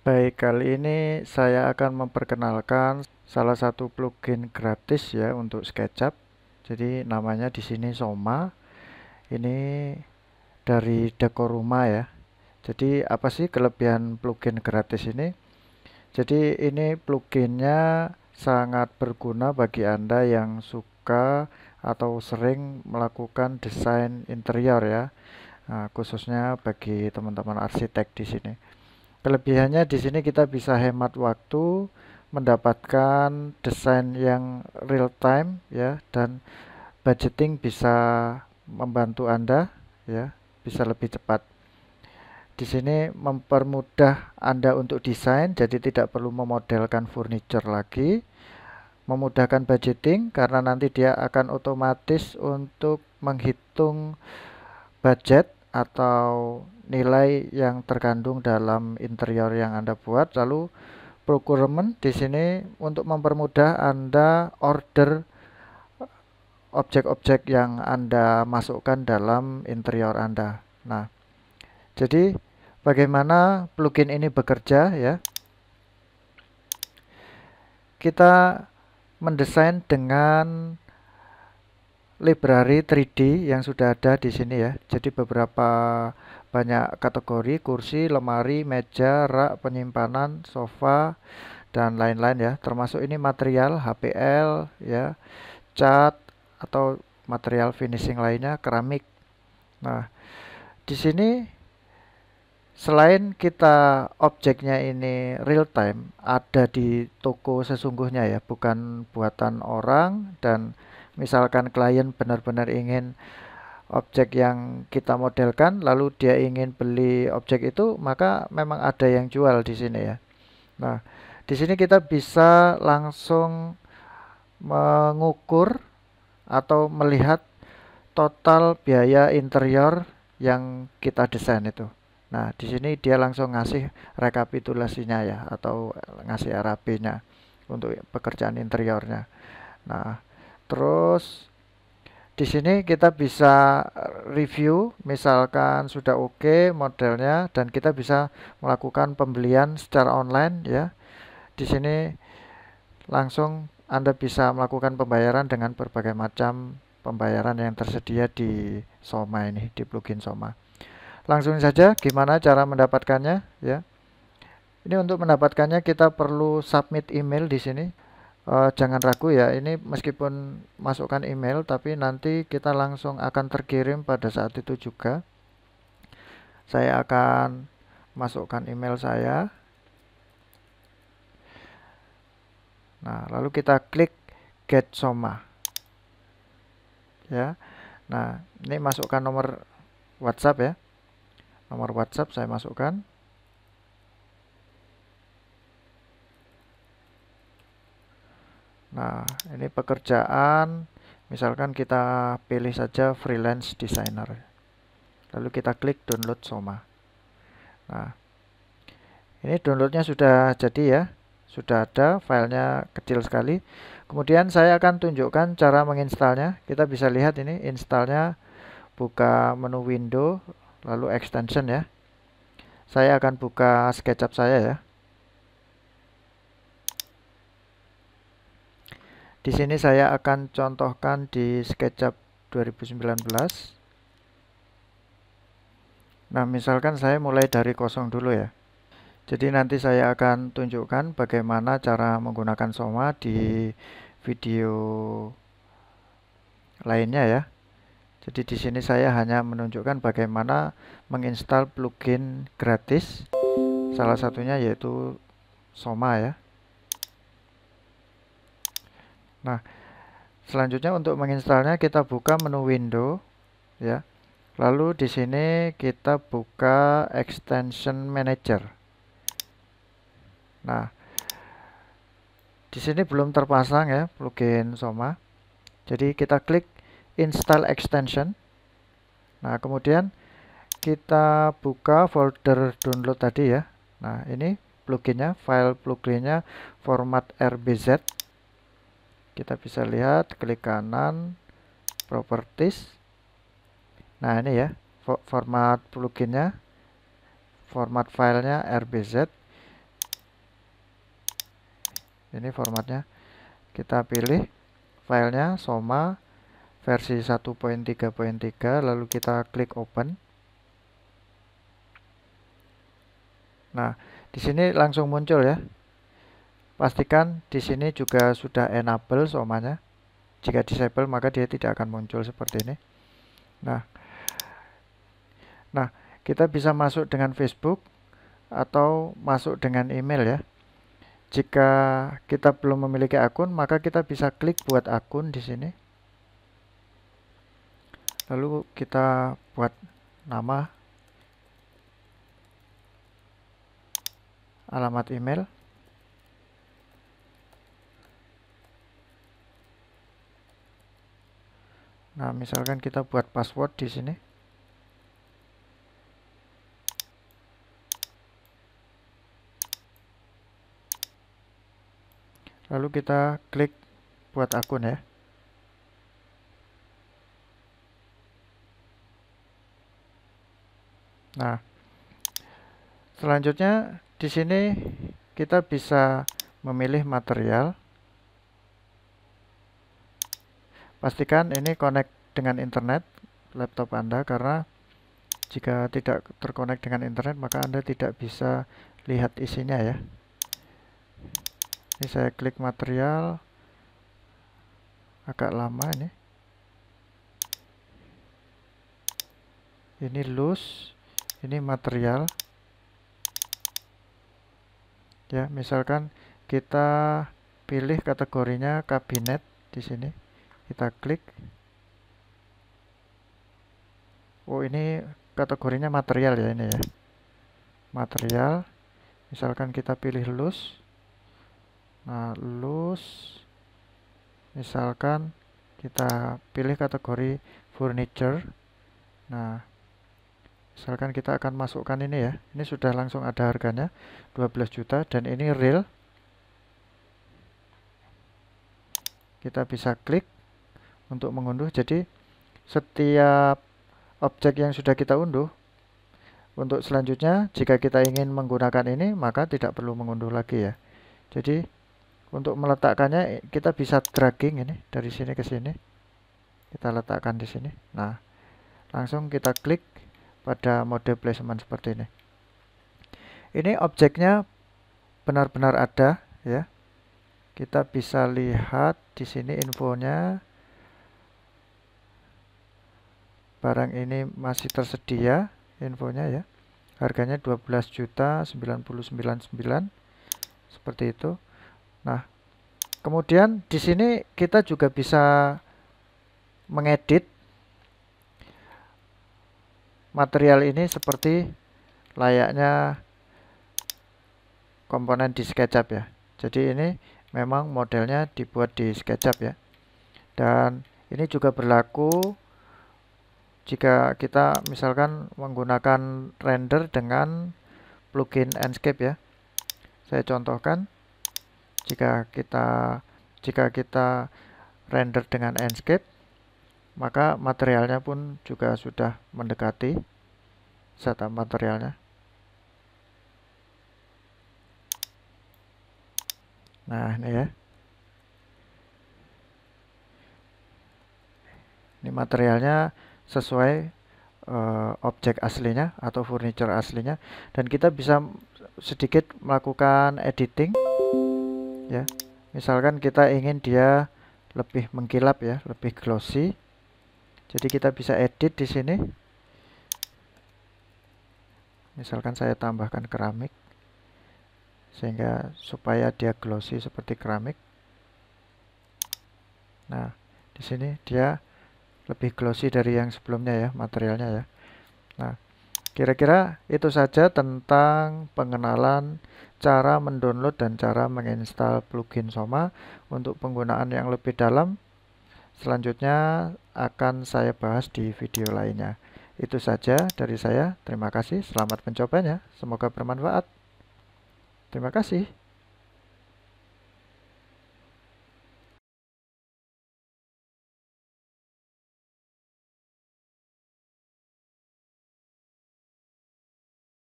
Baik, kali ini saya akan memperkenalkan salah satu plugin gratis ya untuk SketchUp. Jadi namanya di sini Soma. Ini dari Dekor Rumah ya. Jadi apa sih kelebihan plugin gratis ini? Jadi ini pluginnya sangat berguna bagi Anda yang suka atau sering melakukan desain interior ya. Nah, khususnya bagi teman-teman arsitek di sini. Kelebihannya di sini kita bisa hemat waktu, mendapatkan desain yang real time ya dan budgeting bisa membantu Anda ya, bisa lebih cepat. Di sini mempermudah Anda untuk desain jadi tidak perlu memodelkan furniture lagi memudahkan budgeting karena nanti dia akan otomatis untuk menghitung budget atau nilai yang terkandung dalam interior yang Anda buat. Lalu procurement di sini untuk mempermudah Anda order eh, objek-objek yang Anda masukkan dalam interior Anda. Nah, jadi bagaimana plugin ini bekerja ya? Kita mendesain dengan library 3D yang sudah ada di sini ya. Jadi beberapa banyak kategori kursi, lemari, meja, rak penyimpanan, sofa dan lain-lain ya. Termasuk ini material HPL ya, cat atau material finishing lainnya keramik. Nah, di sini selain kita objeknya ini real time ada di toko sesungguhnya ya, bukan buatan orang dan misalkan klien benar-benar ingin objek yang kita modelkan lalu dia ingin beli objek itu maka memang ada yang jual di sini ya nah di sini kita bisa langsung mengukur atau melihat total biaya interior yang kita desain itu nah di sini dia langsung ngasih rekapitulasinya ya atau ngasih RAB nya untuk pekerjaan interiornya nah terus di sini kita bisa review misalkan sudah oke okay modelnya dan kita bisa melakukan pembelian secara online ya di sini langsung Anda bisa melakukan pembayaran dengan berbagai macam pembayaran yang tersedia di Soma ini di plugin Soma langsung saja gimana cara mendapatkannya ya ini untuk mendapatkannya kita perlu submit email di sini uh, jangan ragu ya ini meskipun masukkan email tapi nanti kita langsung akan terkirim pada saat itu juga saya akan masukkan email saya nah lalu kita klik get soma ya nah ini masukkan nomor WhatsApp ya nomor WhatsApp saya masukkan Nah, ini pekerjaan misalkan kita pilih saja freelance designer. Lalu kita klik download Soma. Nah, ini downloadnya sudah jadi ya. Sudah ada, filenya kecil sekali. Kemudian saya akan tunjukkan cara menginstalnya. Kita bisa lihat ini installnya buka menu window lalu extension ya. Saya akan buka SketchUp saya ya. Di sini saya akan contohkan di SketchUp 2019. Nah, misalkan saya mulai dari kosong dulu ya. Jadi nanti saya akan tunjukkan bagaimana cara menggunakan Soma di video lainnya ya. Jadi di sini saya hanya menunjukkan bagaimana menginstal plugin gratis. Salah satunya yaitu Soma ya. Nah, selanjutnya untuk menginstalnya kita buka menu window ya. Lalu di sini kita buka extension manager. Nah, di sini belum terpasang ya plugin Soma. Jadi kita klik install extension. Nah, kemudian kita buka folder download tadi ya. Nah, ini pluginnya, file pluginnya format RBZ kita bisa lihat klik kanan properties nah ini ya format pluginnya format filenya rbz ini formatnya kita pilih filenya soma versi 1.3.3 lalu kita klik open nah di sini langsung muncul ya Pastikan di sini juga sudah enable somanya. Jika disable maka dia tidak akan muncul seperti ini. Nah, nah kita bisa masuk dengan Facebook atau masuk dengan email ya. Jika kita belum memiliki akun maka kita bisa klik buat akun di sini. Lalu kita buat nama, alamat email. Nah, misalkan kita buat password di sini. Lalu kita klik buat akun ya. Nah, selanjutnya di sini kita bisa memilih material Pastikan ini connect dengan internet laptop Anda karena jika tidak terkonek dengan internet maka Anda tidak bisa lihat isinya ya ini saya klik material agak lama ini ini loose ini material ya misalkan kita pilih kategorinya kabinet di sini kita klik oh ini kategorinya material ya ini ya material misalkan kita pilih loose nah loose misalkan kita pilih kategori furniture nah misalkan kita akan masukkan ini ya ini sudah langsung ada harganya 12 juta dan ini real kita bisa klik untuk mengunduh jadi setiap objek yang sudah kita unduh untuk selanjutnya jika kita ingin menggunakan ini maka tidak perlu mengunduh lagi ya jadi untuk meletakkannya kita bisa dragging ini dari sini ke sini kita letakkan di sini nah langsung kita klik pada mode placement seperti ini ini objeknya benar-benar ada ya kita bisa lihat di sini infonya barang ini masih tersedia infonya ya harganya 12 juta 999 seperti itu nah kemudian di sini kita juga bisa mengedit material ini seperti layaknya komponen di SketchUp ya. Jadi ini memang modelnya dibuat di SketchUp ya. Dan ini juga berlaku jika kita misalkan menggunakan render dengan plugin Enscape ya. Saya contohkan jika kita jika kita render dengan Enscape maka materialnya pun juga sudah mendekati zat materialnya. Nah, ini ya. Ini materialnya sesuai uh, objek aslinya atau furniture aslinya dan kita bisa sedikit melakukan editing ya misalkan kita ingin dia lebih mengkilap ya lebih glossy jadi kita bisa edit di sini misalkan saya tambahkan keramik sehingga supaya dia glossy seperti keramik nah di sini dia lebih glossy dari yang sebelumnya ya materialnya ya nah kira-kira itu saja tentang pengenalan cara mendownload dan cara menginstal plugin Soma untuk penggunaan yang lebih dalam selanjutnya akan saya bahas di video lainnya itu saja dari saya terima kasih selamat mencobanya semoga bermanfaat terima kasih